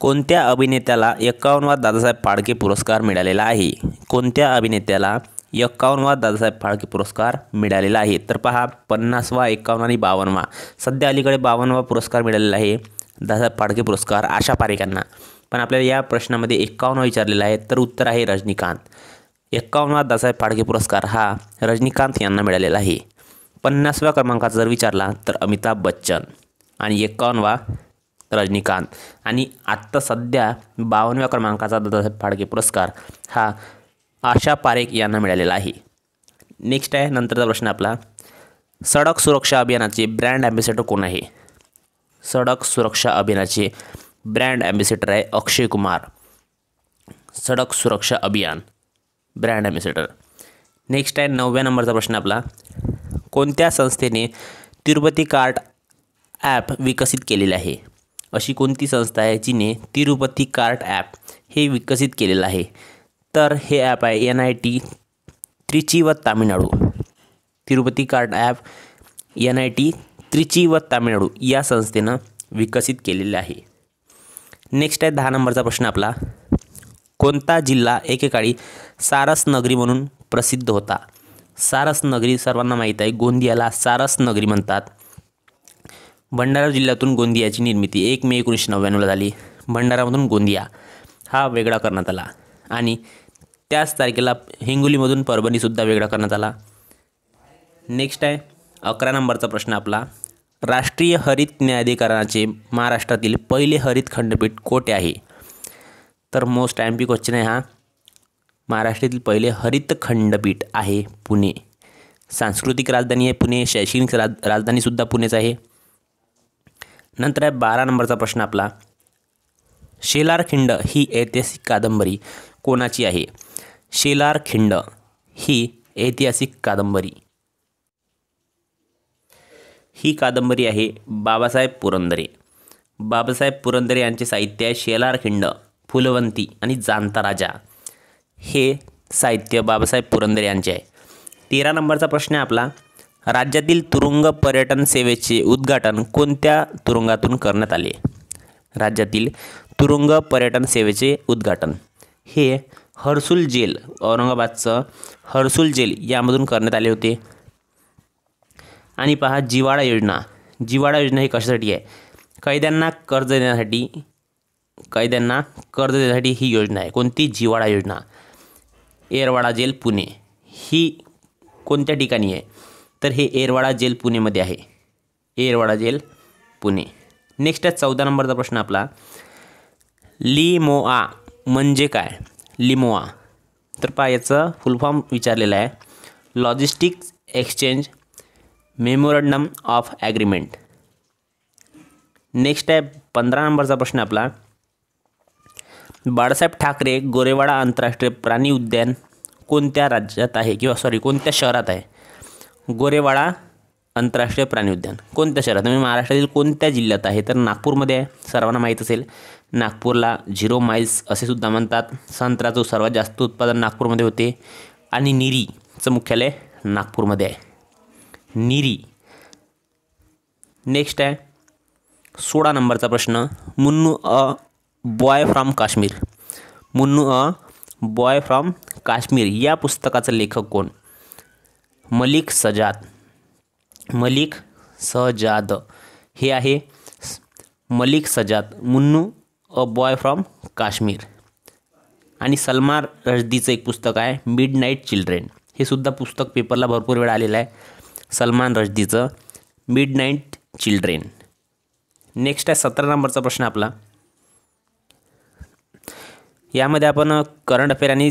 कोणत्या अभिनेत्याला एक्कावन्नवा दादासाहेब फाळके पुरस्कार मिळालेला आहे कोणत्या अभिनेत्याला एक्कावन्नवा दादासाहेब फाळके पुरस्कार मिळालेला आहे तर पहा पन्नासवा एक्कावन्न आणि बावन्नवा सध्या अलीकडे बावन्नवा पुरस्कार मिळालेला आहे दादासाहेब फाळके पुरस्कार आशा पारेखांना पण आपल्याला या प्रश्नामध्ये एक्कावन्न विचारलेला आहे तर उत्तर आहे रजनीकांत एक्कावन्नवा दादासाहेब फाळके पुरस्कार हा रजनीकांत यांना मिळालेला आहे पन्नासव्या क्रमांकाचा जर विचारला तर अमिताभ बच्चन आणि एक्कावन्नवा रजनीकांत आणि आत्ता सध्या बावनव्या क्रमांकाचा दादासाहेब फाळके पुरस्कार हा आशा पारेख यांना मिळालेला आहे नेक्स्ट आहे नंतरचा प्रश्न आपला सडक सुरक्षा अभियानाचे ब्रँड ॲम्बेसेडर कोण आहे सडक सुरक्षा अभियानाचे ब्रँड ॲम्बेसेडर आहे अक्षय कुमार सडक सुरक्षा अभियान ब्रँड ॲम्बेसेडर नेक्स्ट आहे नवव्या नंबरचा प्रश्न आपला कोणत्या संस्थेने तिरुपती कार्ट ॲप विकसित केलेले आहे अशी कोणती संस्था आहे जिने तिरुपती कार्ट ॲप हे विकसित केलेलं आहे तर हे ॲप आहे एन आय टी त्रिची व Tamil Nadu Tirupati cart app N I T Trichy व तामिळनाडू या संस्थेनं विकसित केलेले आहे नेक्स्ट आहे दहा नंबरचा प्रश्न आपला कोणता जिल्हा एकेकाळी सारस नगरी म्हणून प्रसिद्ध होता सारस नगरी सर्वांना माहीत आहे गोंदियाला सारस नगरी म्हणतात भंडारा जिल्ह्यातून गोंदियाची निर्मिती एक मे एकोणीसशे नव्याण्णवला झाली भंडारामधून गोंदिया हा वेगळा करण्यात आला आणि त्याच तारखेला हिंगोलीमधून परभणीसुद्धा वेगळा करण्यात आला नेक्स्ट आहे अकरा नंबरचा प्रश्न आपला राष्ट्रीय हरित न्यायाधिकरणाचे महाराष्ट्रातील पहिले हरित खंडपीठ कोठे आहे तर मोस्ट एम पी क्वेश्चन आहे हा महाराष्ट्रातील पहिले हरित खंडपीठ आहे पुणे सांस्कृतिक राजधानी आहे पुणे शैक्षणिक राज राजधानीसुद्धा पुणेच आहे नंतर आहे बारा नंबरचा प्रश्न आपला शेलारखिंड ही ऐतिहासिक कादंबरी कोणाची आहे शेलारखिंड ही ऐतिहासिक कादंबरी ही कादंबरी आहे बाबासाहेब पुरंदरे बाबासाहेब पुरंदरे यांचे साहित्य आहे शेलारखिंड फुलवंती आणि जाणता राजा हे साहित्य बाबासाहेब पुरंदरे यांचे आहे तेरा नंबरचा प्रश्न आहे आपला राज्यातील तुरुंग पर्यटन सेवेचे उद्घाटन कोणत्या तुरुंगातून करण्यात आले राज्यातील तुरुंग पर्यटन सेवेचे उद्घाटन हे हर्सुल जेल औरंगाबादचं हर्सुल जेल यामधून करण्यात आले होते आणि पहा जिवाळा योजना जिवाळा योजना ही कशासाठी आहे कैद्यांना कर्ज देण्यासाठी कैद्यांना कर्ज देण्यासाठी ही योजना आहे कोणती जिवाळा योजना एरवाडा जेल पुणे ही कोणत्या ठिकाणी आहे तर हे एरवाडा जेल पुणेमध्ये आहे एरवाडा जेल पुणे नेक्स्ट आहे चौदा नंबरचा प्रश्न आपला लिमोआ म्हणजे काय लिमोआ तर पहा याचं फुलफॉर्म विचारलेलं आहे logistics exchange memorandum of agreement next आहे पंधरा नंबरचा प्रश्न आपला बाळासाहेब ठाकरे गोरेवाडा आंतरराष्ट्रीय प्राणी उद्यान कोणत्या राज्यात आहे किंवा सॉरी कोणत्या शहरात आहे गोरेवाडा आंतरराष्ट्रीय प्राणी उद्यान कोणत्या शहरात म्हणजे महाराष्ट्रातील कोणत्या जिल्ह्यात आहे तर नागपूरमध्ये आहे सर्वांना माहीत असेल नागपूरला झिरो माईल्स असे सुद्धा म्हणतात संत्राचं सर्वात जास्त उत्पादन नागपूरमध्ये होते आणि निरीचं मुख्यालय नागपूरमध्ये आहे निरी नेक्स्ट आहे सोळा नंबरचा प्रश्न Munnu a boy from Kashmir Munnu a boy from Kashmir या पुस्तकाचा लेखक कोण मलिक सजाद मलिक सजाद हे आहे Malik Sajad Munnu a boy from Kashmir आणि सलमान रश्दीचं एक पुस्तक आहे मिड नाईट चिल्ड्रेन हे सुद्धा पुस्तक पेपरला भरपूर वेळ आलेलं आहे सलमान रश्दीचं मिड नाईट चिल्ड्रेन नेक्स्ट आहे सतरा नंबरचा प्रश्न आपला यामध्ये आपण करंट अफेअर आणि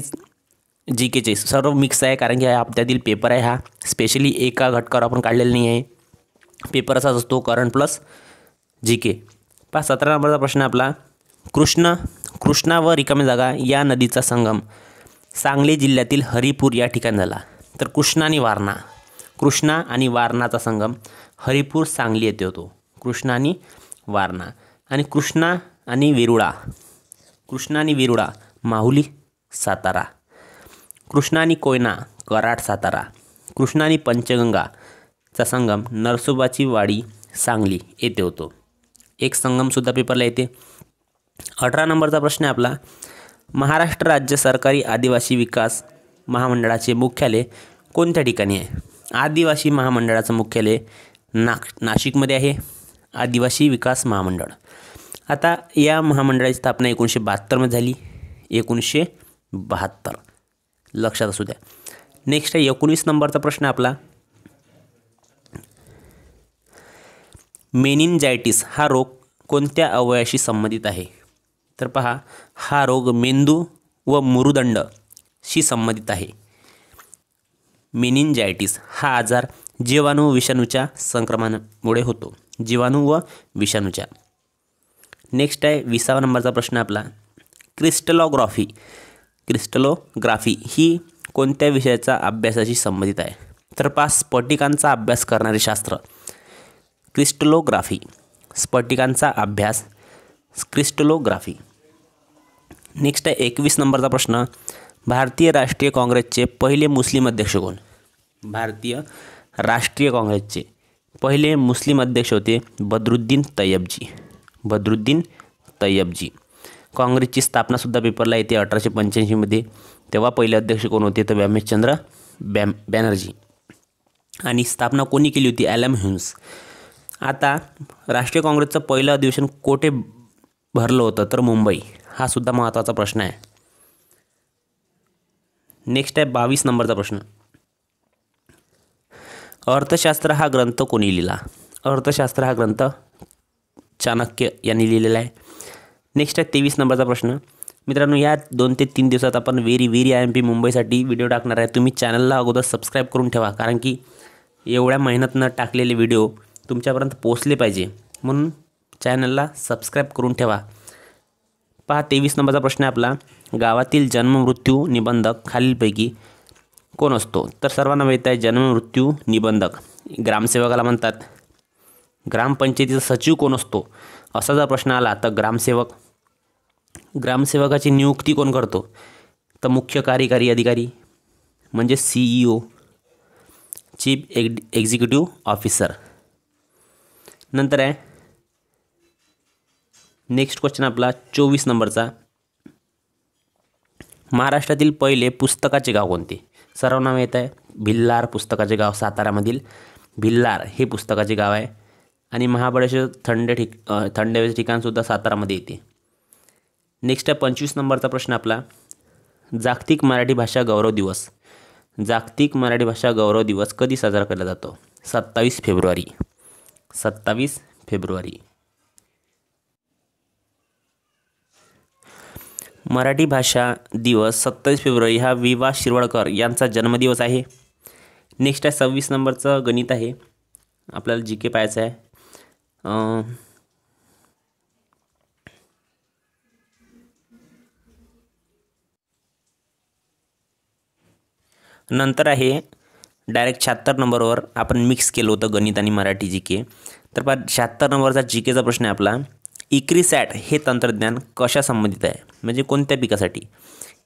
जी केचे सर्व मिक्स आहे कारण की हा पेपर आहे हा स्पेशली एका घटकावर आपण काढलेला नाही आहे पेपर असाच असतो करंट प्लस जी के पहा सतरा नंबरचा प्रश्न आपला कृष्ण कृष्णा व रिकामी जागा या नदीचा संगम सांगली जिल्ह्यातील हरिपूर या ठिकाणी झाला तर कृष्णा आणि वारणा कृष्णा आणि वारणाचा संगम हरिपूर सांगली येथे होतो कृष्णा आणि वारणा आणि कृष्णा आणि विरुळा कृष्णा आणि माहुली सातारा कृष्णानी कोयना कराड सातारा कृष्णानी पंचगंगाचा संगम नरसोबाची वाडी सांगली येथे होतो एक संगमसुद्धा पेपरला येते अठरा नंबरचा प्रश्न आहे आपला महाराष्ट्र राज्य सरकारी आदिवासी विकास महामंडळाचे मुख्यालय कोणत्या ठिकाणी आहे आदिवासी महामंडळाचं मुख्यालय नाक नाशिकमध्ये आहे आदिवासी विकास महामंडळ आता या महामंडळाची स्थापना एकोणीसशे बहात्तरमध्ये झाली एकोणीसशे बहात्तर लक्षात असू द्या नेक्स्ट आहे एकोणीस नंबरचा प्रश्न आपला मेनिनजायटिस हा रोग कोणत्या अवयवाशी संबंधित आहे तर पहा हा रोग मेंदू व मुरुदंडशी संबंधित आहे मेनिनजायटिस हा आजार जीवाणू विषाणूच्या संक्रमणामुळे होतो जीवाणू व विषाणूच्या नेक्स्ट आहे विसावा नंबरचा प्रश्न आपला क्रिस्टलॉग्रॉफी क्रिस्टलोग्राफी ही कोणत्या विषयाचा अभ्यासाशी संबंधित आहे तर पाच स्फटिकांचा अभ्यास करणारे शास्त्र क्रिस्टलोग्राफी स्फटिकांचा अभ्यास क्रिस्टलोग्राफी नेक्स्ट आहे एकवीस नंबरचा प्रश्न भारतीय राष्ट्रीय काँग्रेसचे पहिले मुस्लिम अध्यक्ष कोण भारतीय राष्ट्रीय काँग्रेसचे पहिले मुस्लिम अध्यक्ष होते बदरुद्दीन तैयबजी बदरुद्दीन तैयबजी काँग्रेसची स्थापनासुद्धा पेपरला येते अठराशे पंच्याऐंशीमध्ये तेव्हा पहिले अध्यक्ष कोण होते तर व्यामेशचंद्र बॅम बॅनर्जी आणि स्थापना कोणी केली होती ॲलम ह्युन्स आता राष्ट्रीय काँग्रेसचं पहिलं अधिवेशन कोठे भरलं होतं तर मुंबई हा सुद्धा महत्त्वाचा प्रश्न आहे नेक्स्ट आहे बावीस नंबरचा प्रश्न अर्थशास्त्र हा ग्रंथ कोणी लिहिला अर्थशास्त्र हा ग्रंथ चाणक्य यांनी लिहिलेला आहे नेक्स्ट आहे तेवीस नंबरचा प्रश्न मित्रांनो या दोन ते तीन दिवसात आपण very very I M P मुंबईसाठी व्हिडिओ टाकणार आहे तुम्ही चॅनलला अगोदर सबस्क्राईब करून ठेवा कारण की एवढ्या मेहनतनं टाकलेले व्हिडिओ तुमच्यापर्यंत पोचले पाहिजे म्हणून चॅनलला सबस्क्राईब करून ठेवा पहा तेवीस नंबरचा प्रश्न आहे आपला गावातील जन्ममृत्यू निबंधक खालीलपैकी कोण असतो तर सर्वांना माहीत आहे जन्ममृत्यू निबंधक ग्रामसेवकाला म्हणतात ग्रामपंचायतीचा सचिव कोण असतो असा जर प्रश्न आला तर ग्रामसेवक ग्रामसेवकाची नियुक्ती कोण करतो तर मुख्य कार्यकारी अधिकारी म्हणजे CEO chief ex executive officer नंतर आहे नेक्स्ट क्वेश्चन आपला चोवीस नंबरचा महाराष्ट्रातील पहिले पुस्तकाचे गाव कोणते सर्व नाव येत आहे भिल्लार पुस्तकाचे गाव सातारामधील भिल्लार हे पुस्तकाचे गाव आहे आणि महाबळेश्वर थंड ठिक थंड ठिकाणसुद्धा सातारामध्ये येते नेक्स्ट आहे पंचवीस नंबरचा प्रश्न आपला जागतिक मराठी भाषा गौरव दिवस जागतिक मराठी भाषा गौरव दिवस कधी साजरा केला जातो सत्तावीस फेब्रुवारी सत्तावीस फेब्रुवारी मराठी भाषा दिवस सत्तावीस फेब्रुवारी हा विवा शिरवळकर यांचा जन्मदिवस आहे नेक्स्ट आहे सव्वीस नंबरचं गणित आहे आपल्याला जी के पाहायचं आहे नंतर आहे डायरेक्ट शहात्तर नंबरवर आपण मिक्स केलं होतं गणित आणि मराठी जी के तर पा शहात्तर नंबरचा जी केचा प्रश्न आहे आपला इक्रीसॅट हे तंत्रज्ञान कशा संबंधित आहे म्हणजे कोणत्या पिकासाठी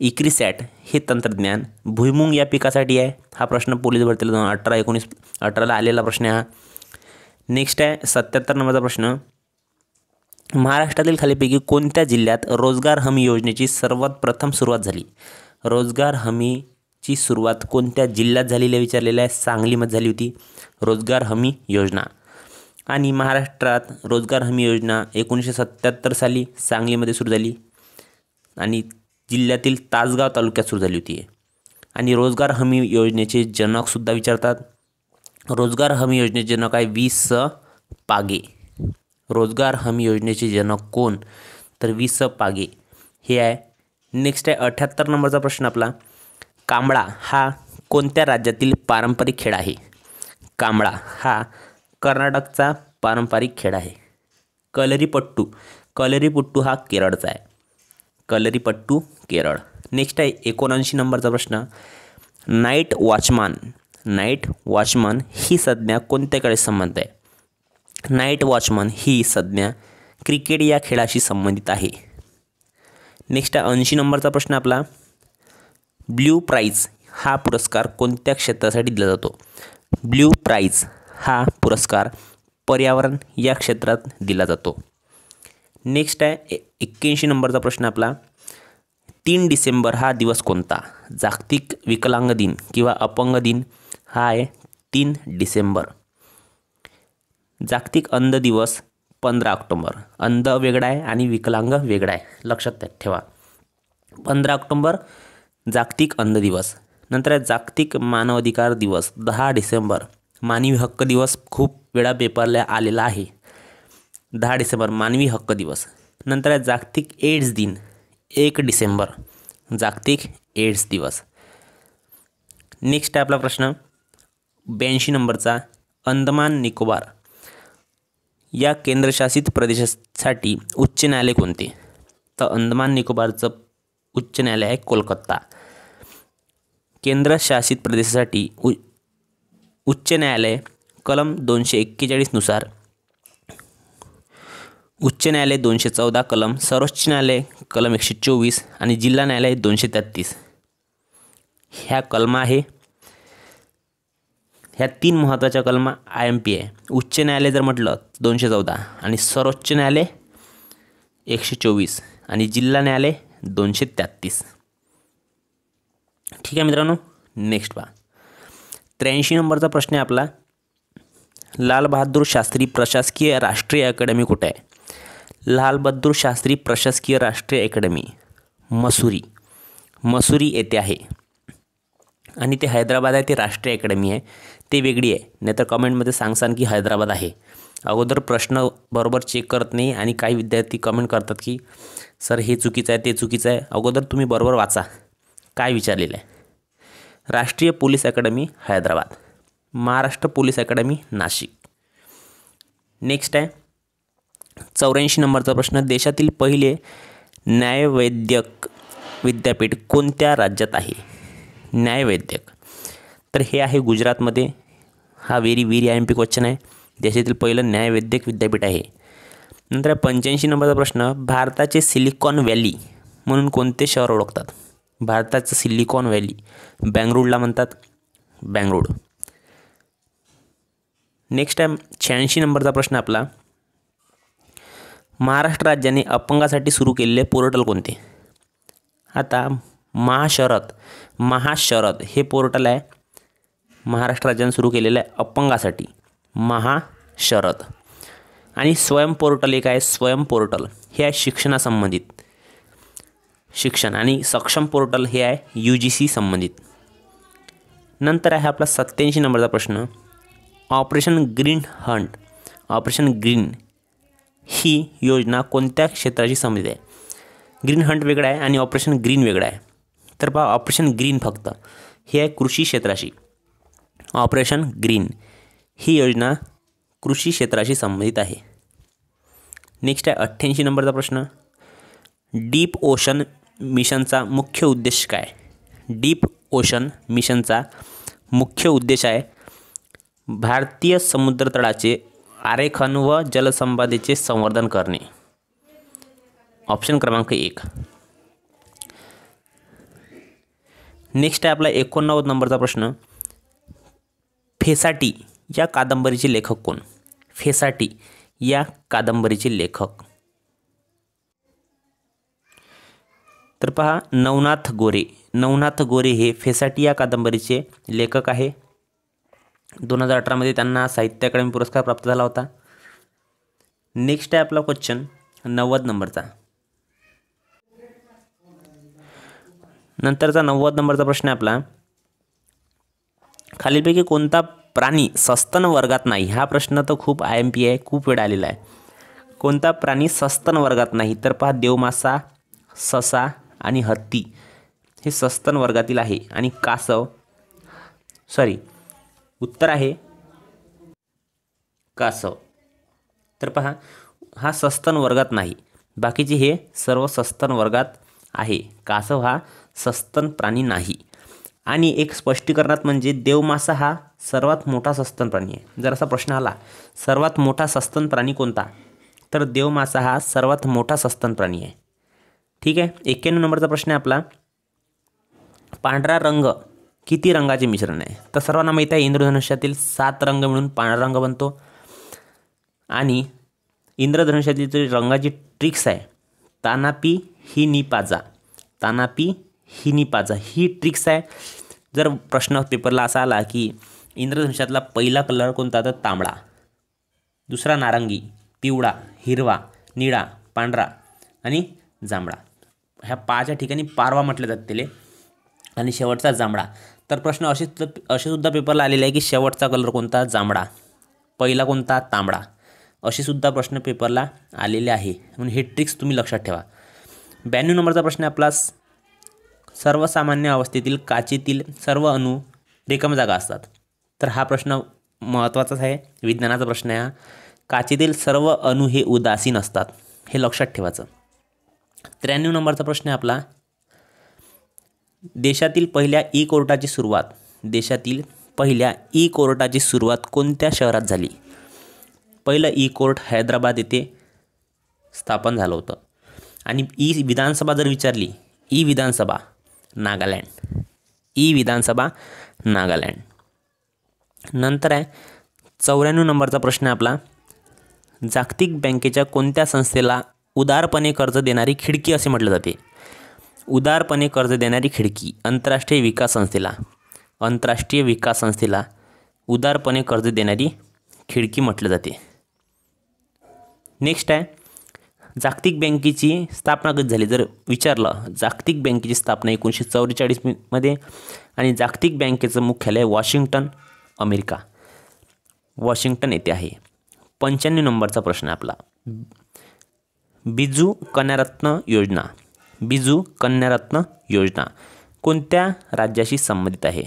इक्रीसॅट हे तंत्रज्ञान भुईमुंग या पिकासाठी आहे हा प्रश्न पोलीस भरतीला दोन अठरा एकोणीस अठराला आलेला प्रश्न आहे हा नेक्स्ट आहे सत्याहत्तर नंबरचा प्रश्न महाराष्ट्रातील खालीपैकी कोणत्या जिल्ह्यात रोजगार हमी योजनेची सर्वात प्रथम सुरुवात झाली रोजगार हमी ची सुरुवात कोणत्या जिल्ह्यात आहे विचारलेलं आहे सांगलीमध्ये झाली होती रोजगार हमी योजना आणि महाराष्ट्रात रोजगार हमी योजना एकोणीसशे सत्त्याहत्तर साली सांगलीमध्ये सुरू झाली आणि जिल्ह्यातील तासगाव तालुक्यात सुरू झाली होती आणि रोजगार हमी योजनेचे जनकसुद्धा विचारतात रोजगार हमी योजनेचे जनक आहे वी स पागे रोजगार हमी योजनेचे जनक कोण तर वी स पागे हे आहे नेक्स्ट आहे अठ्ठ्याहत्तर नंबरचा प्रश्न आपला कांबळा हा कोणत्या राज्यातील पारंपरिक खेळ आहे कांबळा हा कर्नाटकचा पारंपरिक खेळ आहे कलरीपट्टू कलरीपट्टू हा केरळचा आहे कलरीपट्टू केरळ नेक्स्ट आहे एकोणऐंशी नंबरचा प्रश्न नाईट वॉचमन नाईट वॉचमन ही संज्ञा कोणत्याकडे संबंध आहे नाईट वॉचमन ही संज्ञा क्रिकेट या खेळाशी संबंधित आहे नेक्स्ट ऐंशी नंबरचा प्रश्न आपला ब्ल्यू प्राईज हा पुरस्कार कोणत्या क्षेत्रासाठी दिला जातो ब्ल्यू प्राईज हा पुरस्कार पर्यावरण या क्षेत्रात दिला जातो नेक्स्ट आहे एक्क्याऐंशी नंबरचा प्रश्न आपला तीन डिसेंबर हा दिवस कोणता जागतिक विकलांग दिन किंवा अपंग दिन हा आहे तीन डिसेंबर जागतिक अंध दिवस पंधरा ऑक्टोंबर अंध वेगळा आहे आणि विकलांग वेगळा आहे लक्षात ठेवा पंधरा ऑक्टोंबर जागतिक अन्न दिवस नंतर आहे जागतिक मानवाधिकार दिवस दहा डिसेंबर मानवी हक्क दिवस खूप वेळा पेपरला आलेला आहे दहा डिसेंबर मानवी हक्क दिवस नंतर आहे जागतिक एड्स दिन एक डिसेंबर जागतिक एड्स दिवस नेक्स्ट आहे आपला प्रश्न ब्याऐंशी नंबरचा अंदमान निकोबार या केंद्रशासित प्रदेशासाठी उच्च न्यायालय कोणते तर अंदमान निकोबारचं उच्च न्यायालय कोलकाता केंद्रशासित प्रदेशासाठी उ उच्च न्यायालय कलम दोनशे एक्केचाळीसनुसार उच्च न्यायालय दोनशे चौदा कलम सर्वोच्च न्यायालय कलम एकशे चोवीस आणि जिल्हा न्यायालय दोनशे तेहत्तीस ह्या कलमा आहे ह्या तीन महत्त्वाच्या कलमा आय एम पी आहे उच्च न्यायालय जर म्हटलं दोनशे चौदा आणि सर्वोच्च न्यायालय एकशे चोवीस आणि जिल्हा न्यायालय दोनशे तेहत्तीस ठीक आहे मित्रांनो नेक्स्ट पहा त्र्याऐंशी नंबरचा प्रश्न आहे आपला लालबहादूर शास्त्री प्रशासकीय राष्ट्रीय अकॅडमी कुठे आहे लालबहादूर शास्त्री प्रशासकीय राष्ट्रीय अकॅडमी मसुरी मसुरी येथे आहे आणि ते हैदराबाद आहे ते राष्ट्रीय अकॅडमी आहे ते वेगळी आहे नाहीतर कमेंटमध्ये सांगसान की हैदराबाद आहे अगोदर प्रश्न बरोबर चेक करत नाही आणि काही विद्यार्थी कमेंट करतात की सर हे चुकीचं आहे ते चुकीचं आहे अगोदर तुम्ही बरोबर वाचा काय विचारलेलं आहे राष्ट्रीय police academy Hyderabad Maharashtra police academy Nashik next आहे चौऱ्याऐंशी नंबरचा प्रश्न देशातील पहिले न्यायवैद्यक विद्यापीठ कोणत्या राज्यात आहे न्यायवैद्यक तर हे आहे गुजरातमध्ये हा very very I M P question आहे देशातील पहिलं न्यायवैद्यक विद्यापीठ आहे नंतर पंच्याऐंशी नंबरचा प्रश्न भारताचे सिलिकॉन व्हॅली म्हणून कोणते शहर ओळखतात भारताचं सिलिकॉन व्हॅली बँगरूडला म्हणतात बँगरूड नेक्स्ट टाईम शहाऐंशी नंबरचा प्रश्न आपला महाराष्ट्र राज्याने अपंगासाठी सुरू केलेले पोर्टल कोणते आता महाशरद महाशरद हे पोर्टल आहे महाराष्ट्र राज्याने सुरू केलेलं आहे अपंगासाठी महा शरद आणि स्वयं पोर्टल एक आहे स्वयं पोर्टल हे आहे शिक्षणासंबंधित शिक्षण आणि सक्षम पोर्टल हे आहे यू जी सी संबंधित नंतर आहे आपला सत्याऐंशी नंबरचा प्रश्न operation green hunt operation green ही योजना कोणत्या क्षेत्राशी संबंधित आहे ग्रीन हंट वेगळा आहे आणि ऑपरेशन ग्रीन वेगळा आहे तर पहा ऑपरेशन ग्रीन फक्त हे आहे कृषी क्षेत्राशी ऑपरेशन ग्रीन ही योजना कृषी क्षेत्राशी संबंधित आहे नेक्स्ट आहे अठ्ठ्याऐंशी नंबरचा प्रश्न डीप ओशन मिशनचा मुख्य उद्देश काय डीप ओशन मिशनचा मुख्य उद्देश आहे भारतीय समुद्रतळाचे आरेखन व जलसंपादेचे संवर्धन करणे ऑप्शन क्रमांक एक नेक्स्ट आहे आपला एकोणनव्वद नंबरचा प्रश्न फेसाटी या कादंबरीचे लेखक कोण फेसाटी या कादंबरीचे लेखक तर पहा नवनाथ गोरे नवनाथ गोरे हे फेसाटी या कादंबरीचे लेखक आहे दोन हजार अठरामध्ये त्यांना साहित्य अकादमी पुरस्कार प्राप्त झाला होता नेक्स्ट आहे आपला क्वेश्चन नव्वद नंबरचा नंतरचा नव्वद नंबरचा प्रश्न आहे आपला खालीलपैकी कोणता प्राणी सस्तन वर्गात नाही हा प्रश्न तर खूप आय एम पी आहे खूप वेळ आलेला आहे कोणता प्राणी सस्तन वर्गात नाही तर पहा देवमासा ससा आणि हत्ती हे सस्तन वर्गातील आहे आणि कासव सॉरी उत्तर आहे कासव तर पहा हा सस्तन वर्गात नाही बाकीचे हे सर्व सस्तन वर्गात आहे कासव हा सस्तन प्राणी नाही आणि एक स्पष्टीकरणात म्हणजे देवमासा हा सर्वात मोठा सस्तन प्राणी आहे जर असा प्रश्न आला सर्वात मोठा सस्तन प्राणी कोणता तर देवमासा हा सर्वात मोठा सस्तन प्राणी आहे ठीक आहे एक्क्याण्णव नंबरचा प्रश्न आहे आपला पांढरा रंग किती रंगाचे मिश्रण आहे तर सर्वांना माहीत आहे इंद्रधनुष्यातील सात रंग मिळून पांढरा रंग बनतो आणि इंद्रधनुष्यातील जी रंगाची ट्रिक्स आहे तानापी ही निपाजा तानापी ही निपाचा ही ट्रिक्स आहे जर प्रश्न पेपरला असा आला की इंद्रधनुष्यातला पहिला कलर कोणता तर तांबडा दुसरा नारंगी पिवळा हिरवा निळा पांढरा आणि जांभळा ह्या पाच्या ठिकाणी पारवा म्हटल्या जात त्याला आणि शेवटचा जांभळा तर प्रश्न असे असेसुद्धा पेपरला आलेले आहे की शेवटचा कलर कोणता जांभळा पहिला कोणता तांबडा असेसुद्धा प्रश्न पेपरला आलेले आहे म्हणून हे ट्रिक्स तुम्ही लक्षात ठेवा ब्याण्णव नंबरचा प्रश्न आपला सर्वसामान्य अवस्थेतील काचेतील सर्व अणु रेकम जागा असतात तर हा प्रश्न महत्त्वाचाच आहे विज्ञानाचा प्रश्न आहे काचेतील सर्व अणु हे उदासीन असतात हे लक्षात ठेवायचं त्र्याण्णव नंबरचा प्रश्न आहे आपला देशातील पहिल्या ई कोर्टाची सुरुवात देशातील पहिल्या ई कोर्टाची सुरुवात कोणत्या शहरात झाली पहिलं ई कोर्ट हैदराबाद येथे स्थापन झालं होतं आणि ई विधानसभा जर विचारली ई विधानसभा नागालँड ई विधानसभा नागालँड नंतर आहे चौऱ्याण्णव नंबरचा प्रश्न आहे आपला जागतिक बँकेच्या कोणत्या संस्थेला उदारपणे कर्ज देणारी खिडकी असे म्हटलं जाते उदारपणे कर्ज देणारी खिडकी आंतरराष्ट्रीय विकास संस्थेला आंतरराष्ट्रीय विकास संस्थेला उदारपणे कर्ज देणारी खिडकी म्हटलं जाते नेक्स्ट आहे जागतिक बँकेची स्थापना कधी झाली जर विचारलं जागतिक बँकेची स्थापना एकोणीसशे चौवेचाळीसमध्ये आणि जागतिक बँकेचं मुख्यालय वॉशिंग्टन अमेरिका वॉशिंग्टन येथे आहे पंच्याण्णव नंबरचा प्रश्न आपला बिजू कन्यारत्न योजना बिजू कन्यारत्न योजना कोणत्या राज्याशी संबंधित आहे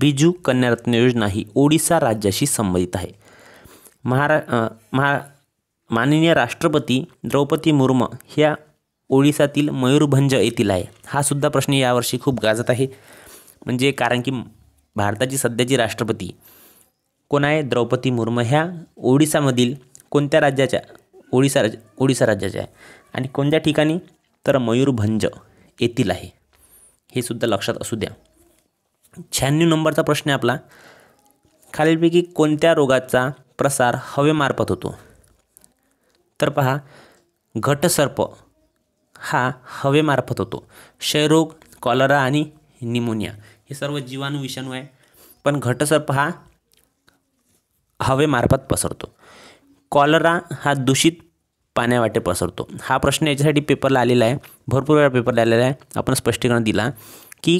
बिजू कन्यारत्न योजना ही ओडिसा राज्याशी संबंधित आहे महारा महा माननीय राष्ट्रपती द्रौपदी मुर्म ह्या ओडिसातील मयूरभंज येथील आहे हा सुद्धा प्रश्न यावर्षी खूप गाजत आहे म्हणजे कारण की भारताची सध्याची राष्ट्रपती कोण आहे द्रौपदी मुर्म ह्या ओडिसामधील कोणत्या राज्याच्या ओडिसा राज ओडिसा राज्याच्या आहे आणि कोणत्या ठिकाणी तर मयूरभंज येथील आहे हे सुद्धा लक्षात असू द्या शहाण्णव नंबरचा प्रश्न आहे आपला खालीलपैकी कोणत्या रोगाचा प्रसार हवेमार्फत होतो तर पहा घटसर्प हा हवेमार्फत होतो क्षयरोग कॉलरा आणि निमोनिया हे सर्व जीवाणू विषाणू आहे पण घटसर्प हा हवेमार्फत पसरतो कॉलरा हा दूषित पाण्यावाटे पसरतो हा प्रश्न याच्यासाठी पेपरला आलेला आहे भरपूर वेळा पेपरला आलेला आहे आपण स्पष्टीकरण दिला की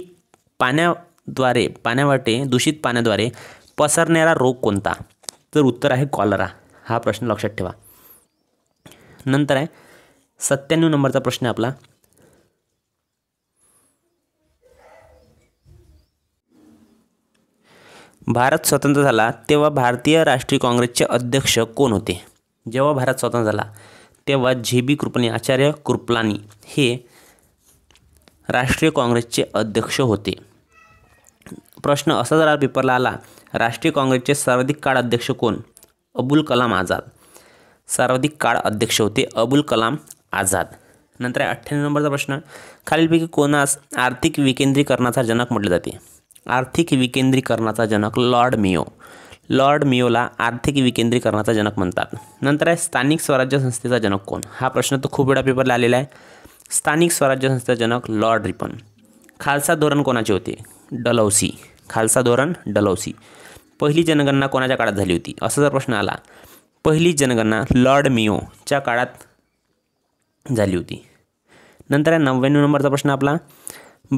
पाण्याद्वारे पाण्यावाटे दूषित पाण्याद्वारे पसरणारा रोग कोणता तर उत्तर आहे कॉलरा हा प्रश्न लक्षात ठेवा नंतर आहे सत्त्याण्णव नंबरचा प्रश्न आपला भारत स्वतंत्र झाला तेव्हा भारतीय राष्ट्रीय काँग्रेसचे अध्यक्ष कोण होते जेव्हा भारत स्वतंत्र झाला तेव्हा जे बी कृपलानी आचार्य कृपलानी हे राष्ट्रीय काँग्रेसचे अध्यक्ष होते प्रश्न असा जरा पेपरला आला राष्ट्रीय काँग्रेसचे सर्वाधिक काळ अध्यक्ष कोण अबुल कलाम आझाद सर्वाधिक काळ अध्यक्ष होते अबुल कलाम आझाद नंतर आहे अठ्ठ्याण्णव नंबरचा प्रश्न खालीलपैकी कोणास आर्थिक विकेंद्रीकरणाचा जनक म्हटले जाते आर्थिक विकेंद्रीकरणाचा जनक लॉर्ड मियो लॉर्ड मियोला आर्थिक विकेंद्रीकरणाचा जनक म्हणतात नंतर आहे स्थानिक स्वराज्य संस्थेचा जनक कोण हा प्रश्न तो खूप वेळा पेपरला आलेला आहे स्थानिक स्वराज्य संस्थेचा जनक लॉर्ड रिपन खालसा धोरण कोणाचे होते डलौसी खालसा धोरण डलौसी पहिली जनगणना कोणाच्या काळात झाली होती असा जर प्रश्न आला पहिली जनगणना लॉर्ड मिओच्या काळात झाली होती नंतर आहे नव्याण्णव नंबरचा प्रश्न आपला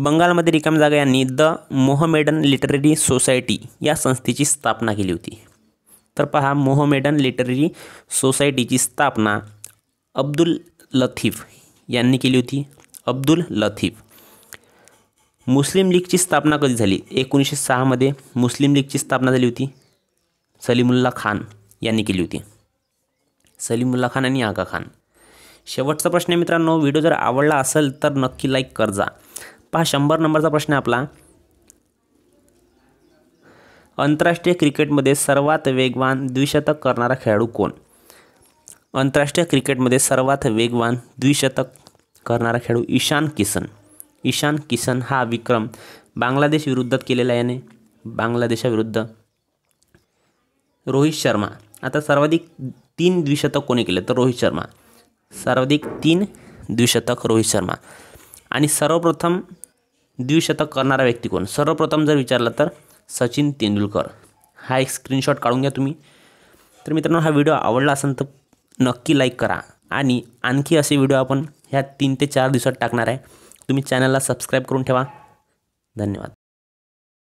बंगालमध्ये रिकाम जागा यांनी द मोहमेडन लिटररी सोसायटी या संस्थेची स्थापना केली होती तर पहा मोहमेडन लिटररी सोसायटीची स्थापना अब्दुल लथीफ यांनी केली होती अब्दुल लथीफ मुस्लिम लीगची स्थापना कधी झाली एकोणीसशे सहामध्ये मुस्लिम लीगची स्थापना झाली होती सलीमुल्ला खान यांनी केली होती सलीमुल्ला खान आणि आगा खान शेवटचा प्रश्न आहे मित्रांनो व्हिडिओ जर आवडला असेल तर नक्की लाईक कर जा पहा शंभर नंबरचा प्रश्न आपला आंतरराष्ट्रीय क्रिकेटमध्ये सर्वात वेगवान द्विशतक करणारा खेळाडू कोण आंतरराष्ट्रीय क्रिकेटमध्ये सर्वात वेगवान द्विशतक करणारा खेळाडू ईशान किसन ईशान किसन हा विक्रम बांगलादेश विरुद्धत केलेला याने बांगलादेशाविरुद्ध रोहित शर्मा आता सर्वाधिक तीन द्विशतक कोणी केले तर रोहित शर्मा सर्वाधिक तीन द्विशतक रोहित शर्मा आणि सर्वप्रथम द्विशतक करणारा व्यक्ती कोण सर्वप्रथम जर विचारलं तर सचिन तेंडुलकर हा एक स्क्रीनशॉट काढून घ्या तुम्ही तर मित्रांनो हा व्हिडिओ आवडला असेल तर नक्की लाईक करा आणि आणखी असे व्हिडिओ आपण ह्या तीन ते चार दिवसात टाकणार आहे तुम्ही चॅनलला सबस्क्राईब करून ठेवा धन्यवाद